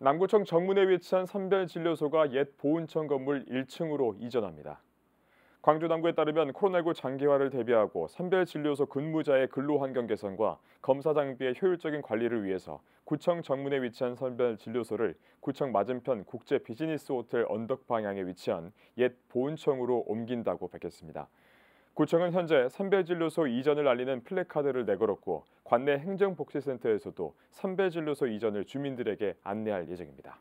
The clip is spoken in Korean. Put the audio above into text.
남구청 정문에 위치한 선별진료소가 옛 보훈청 건물 1층으로 이전합니다. 광주남구에 따르면 코로나19 장기화를 대비하고 선별진료소 근무자의 근로환경 개선과 검사 장비의 효율적인 관리를 위해서 구청 정문에 위치한 선별진료소를 구청 맞은편 국제 비즈니스 호텔 언덕 방향에 위치한 옛 보훈청으로 옮긴다고 밝혔습니다. 구청은 현재 선배진료소 이전을 알리는 플래카드를 내걸었고 관내 행정복지센터에서도 선배진료소 이전을 주민들에게 안내할 예정입니다.